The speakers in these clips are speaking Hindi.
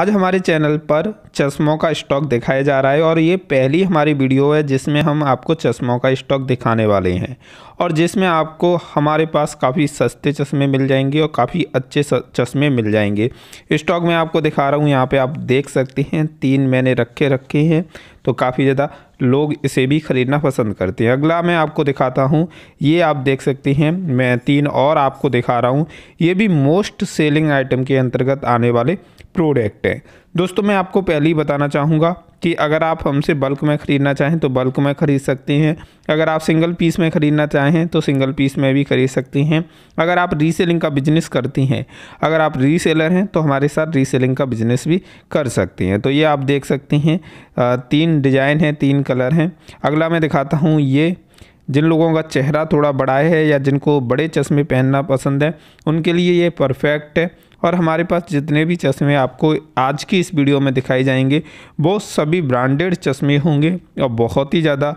आज हमारे चैनल पर चश्मों का स्टॉक दिखाया जा रहा है और ये पहली हमारी वीडियो है जिसमें हम आपको चश्मों का स्टॉक दिखाने वाले हैं और जिसमें आपको हमारे पास काफ़ी सस्ते चश्मे मिल जाएंगे और काफ़ी अच्छे चश्मे मिल जाएंगे स्टॉक में आपको दिखा रहा हूँ यहाँ पे आप देख सकते हैं तीन मैंने रखे रखे हैं तो काफ़ी ज़्यादा लोग इसे भी ख़रीदना पसंद करते हैं अगला मैं आपको दिखाता हूँ ये आप देख सकते हैं मैं तीन और आपको दिखा रहा हूँ ये भी मोस्ट सेलिंग आइटम के अंतर्गत आने वाले प्रोडक्ट है दोस्तों मैं आपको पहले ही बताना चाहूँगा कि अगर आप हमसे बल्क में ख़रीदना चाहें तो बल्क में ख़रीद सकते हैं अगर आप सिंगल पीस में ख़रीदना चाहें तो सिंगल पीस में भी ख़रीद सकती हैं अगर आप रीसेलिंग तो का बिज़नेस करती हैं अगर आप रीसेलर हैं तो हमारे साथ रीसेलिंग का बिज़नेस भी कर सकती हैं तो ये आप देख सकती हैं तीन डिज़ाइन हैं तीन कलर हैं अगला मैं दिखाता हूँ ये जिन लोगों का चेहरा थोड़ा बड़ा है या जिनको बड़े चश्मे पहनना पसंद है उनके लिए ये परफेक्ट है और हमारे पास जितने भी चश्मे आपको आज की इस वीडियो में दिखाई जाएंगे वो सभी ब्रांडेड चश्मे होंगे और बहुत ही ज़्यादा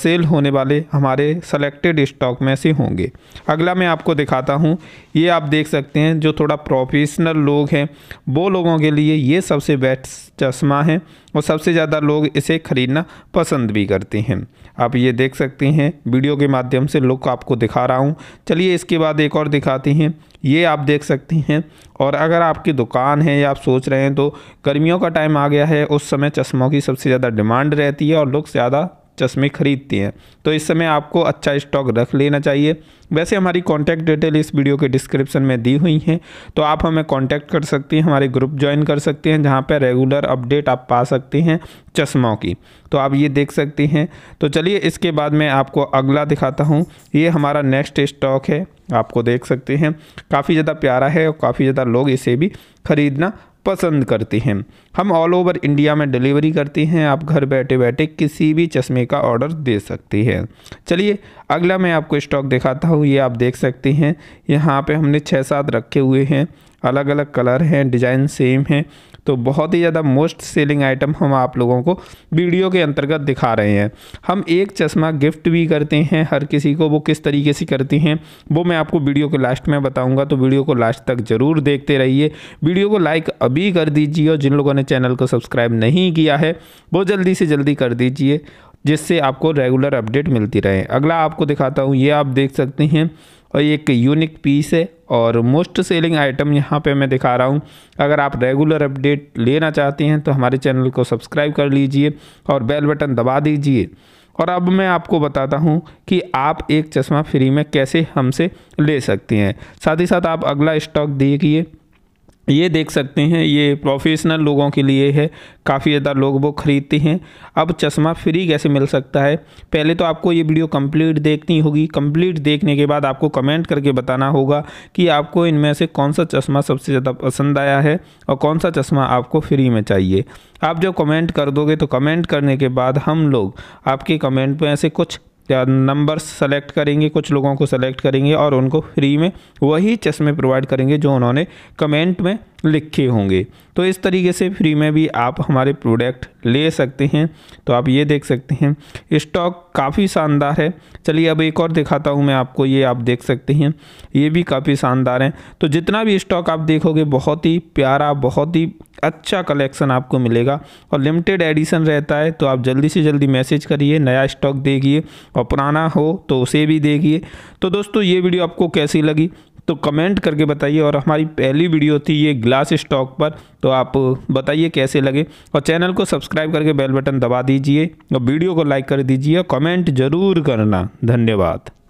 सेल होने वाले हमारे सेलेक्टेड स्टॉक में से होंगे अगला मैं आपको दिखाता हूँ ये आप देख सकते हैं जो थोड़ा प्रोफेशनल लोग हैं वो लोगों के लिए ये सबसे बेस्ट चश्मा है और सबसे ज़्यादा लोग इसे ख़रीदना पसंद भी करते हैं आप ये देख सकते हैं वीडियो के माध्यम से लुक आपको दिखा रहा हूँ चलिए इसके बाद एक और दिखाते हैं ये आप देख सकते हैं और अगर आपकी दुकान है या आप सोच रहे हैं तो गर्मियों का टाइम आ गया है उस समय चश्मों की सबसे ज़्यादा डिमांड रहती है और लुक ज़्यादा चश्मे खरीदती हैं तो इस समय आपको अच्छा स्टॉक रख लेना चाहिए वैसे हमारी कॉन्टैक्ट डिटेल इस वीडियो के डिस्क्रिप्शन में दी हुई हैं तो आप हमें कॉन्टैक्ट कर सकती हैं हमारे ग्रुप ज्वाइन कर सकते हैं जहाँ पर रेगुलर अपडेट आप पा सकते हैं चश्मों की तो आप ये देख सकती हैं तो चलिए इसके बाद मैं आपको अगला दिखाता हूँ ये हमारा नेक्स्ट स्टॉक है आपको देख सकते हैं काफ़ी ज़्यादा प्यारा है और काफ़ी ज़्यादा लोग इसे भी ख़रीदना पसंद करते हैं हम ऑल ओवर इंडिया में डिलीवरी करते हैं आप घर बैठे बैठे किसी भी चश्मे का ऑर्डर दे सकते हैं चलिए अगला मैं आपको स्टॉक दिखाता हूँ ये आप देख सकते हैं यहाँ पे हमने छः सात रखे हुए हैं अलग अलग कलर हैं डिज़ाइन सेम हैं तो बहुत ही ज़्यादा मोस्ट सेलिंग आइटम हम आप लोगों को वीडियो के अंतर्गत दिखा रहे हैं हम एक चश्मा गिफ्ट भी करते हैं हर किसी को वो किस तरीके से करते हैं वो मैं आपको वीडियो के लास्ट में बताऊंगा तो वीडियो को लास्ट तक ज़रूर देखते रहिए वीडियो को लाइक अभी कर दीजिए और जिन लोगों ने चैनल को सब्सक्राइब नहीं किया है वो जल्दी से जल्दी कर दीजिए जिससे आपको रेगुलर अपडेट मिलती रहे अगला आपको दिखाता हूँ ये आप देख सकते हैं और एक यूनिक पीस है और मोस्ट सेलिंग आइटम यहाँ पे मैं दिखा रहा हूँ अगर आप रेगुलर अपडेट लेना चाहते हैं तो हमारे चैनल को सब्सक्राइब कर लीजिए और बेल बटन दबा दीजिए और अब मैं आपको बताता हूँ कि आप एक चश्मा फ्री में कैसे हमसे ले सकते हैं साथ ही साथ आप अगला स्टॉक देखिए ये देख सकते हैं ये प्रोफेशनल लोगों के लिए है काफ़ी ज़्यादा लोग वो ख़रीदते हैं अब चश्मा फ्री कैसे मिल सकता है पहले तो आपको ये वीडियो कंप्लीट देखनी होगी कंप्लीट देखने के बाद आपको कमेंट करके बताना होगा कि आपको इनमें से कौन सा चश्मा सबसे ज़्यादा पसंद आया है और कौन सा चश्मा आपको फ्री में चाहिए आप जब कमेंट कर दोगे तो कमेंट करने के बाद हम लोग आपके कमेंट में ऐसे कुछ या नंबर सेलेक्ट करेंगे कुछ लोगों को सेलेक्ट करेंगे और उनको फ्री में वही चश्मे प्रोवाइड करेंगे जो उन्होंने कमेंट में लिखे होंगे तो इस तरीके से फ्री में भी आप हमारे प्रोडक्ट ले सकते हैं तो आप ये देख सकते हैं स्टॉक काफ़ी शानदार है चलिए अब एक और दिखाता हूँ मैं आपको ये आप देख सकते हैं ये भी काफ़ी शानदार है तो जितना भी स्टॉक आप देखोगे बहुत ही प्यारा बहुत ही अच्छा कलेक्शन आपको मिलेगा और लिमिटेड एडिशन रहता है तो आप जल्दी से जल्दी मैसेज करिए नया स्टॉक देखिए और पुराना हो तो उसे भी देखिए तो दोस्तों ये वीडियो आपको कैसी लगी तो कमेंट करके बताइए और हमारी पहली वीडियो थी ये ग्लास स्टॉक पर तो आप बताइए कैसे लगे और चैनल को सब्सक्राइब करके बेल बटन दबा दीजिए और वीडियो को लाइक कर दीजिए कमेंट ज़रूर करना धन्यवाद